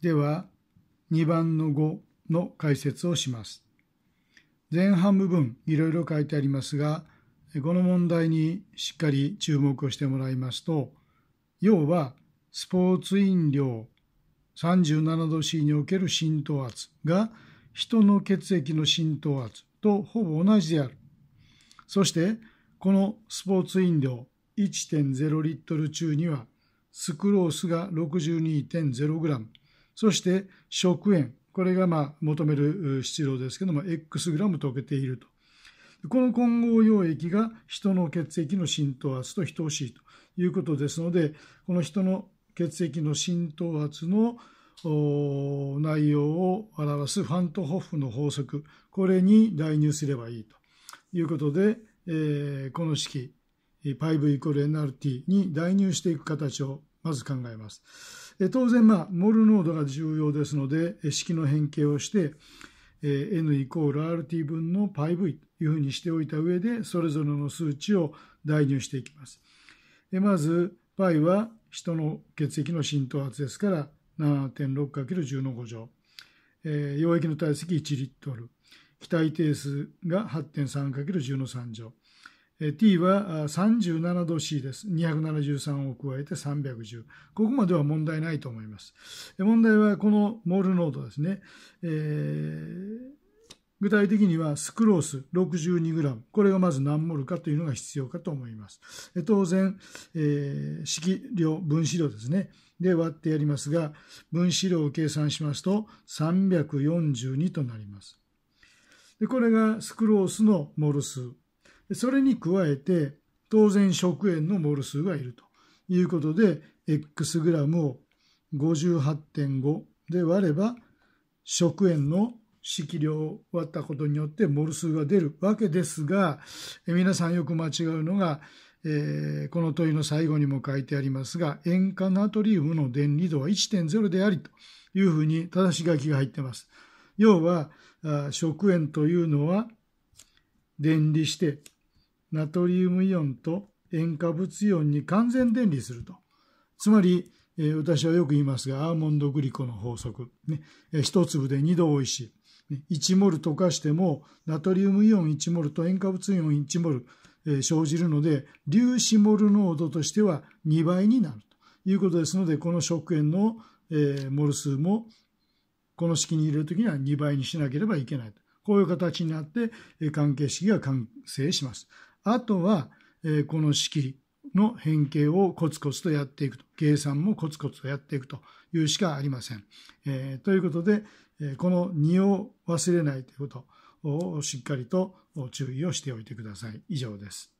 では、2番の5の解説をします。前半部分、いろいろ書いてありますが、この問題にしっかり注目をしてもらいますと、要は、スポーツ飲料37度 C における浸透圧が人の血液の浸透圧とほぼ同じである。そしてこのスポーツ飲料1.0リットル中にはスクロースが 62.0g そして食塩これがま求める質量ですけども X グラム溶けているとこの混合溶液が人の血液の浸透圧と等しいということですのでこの人の血液の浸透圧の内容を表すファントホフの法則これに代入すればいいということで、えこの式 π ル n r t に代入していく形をまず考えます。当然、まあ、モル濃度が重要ですので、式の変形をして、n イコール RT 分の πv というふうにしておいた上で、それぞれの数値を代入していきます。まず、π は人の血液の浸透圧ですから、7.6×10 の5乗。溶液の体積1リットル。気体定数が 8.3×10 の3乗。t は37度 c です。273を加えて310。ここまでは問題ないと思います。問題はこのモール濃度ですね。えー、具体的にはスクロース 62g。これがまず何モルかというのが必要かと思います。当然、えー、式量、分子量ですね。で割ってやりますが、分子量を計算しますと342となります。でこれがスクロースのモル数。それに加えて当然食塩のモル数がいるということで x グラムを58.5で割れば食塩の式量を割ったことによってモル数が出るわけですが皆さんよく間違うのが、えー、この問いの最後にも書いてありますが塩化ナトリウムの電離度は1.0でありというふうに正し書きが入っています。要は食塩というのは電離してナトリウムイオンと塩化物イオンに完全電離すると。つまり、えー、私はよく言いますが、アーモンドグリコの法則。ね、えー、一粒で二度美味しい、ね。1モル溶かしても、ナトリウムイオン1モルと塩化物イオン1モル、えー、生じるので、粒子モル濃度としては2倍になるということですので、この食塩の、えー、モル数も、この式に入れるときには2倍にしなければいけない。こういう形になって関係式が完成します。あとは、えこの式の変形をコツコツとやっていくと計算もコツコツとやっていくというしかありません。えということで、えこの2を忘れないということをしっかりと注意をしておいてください。以上です。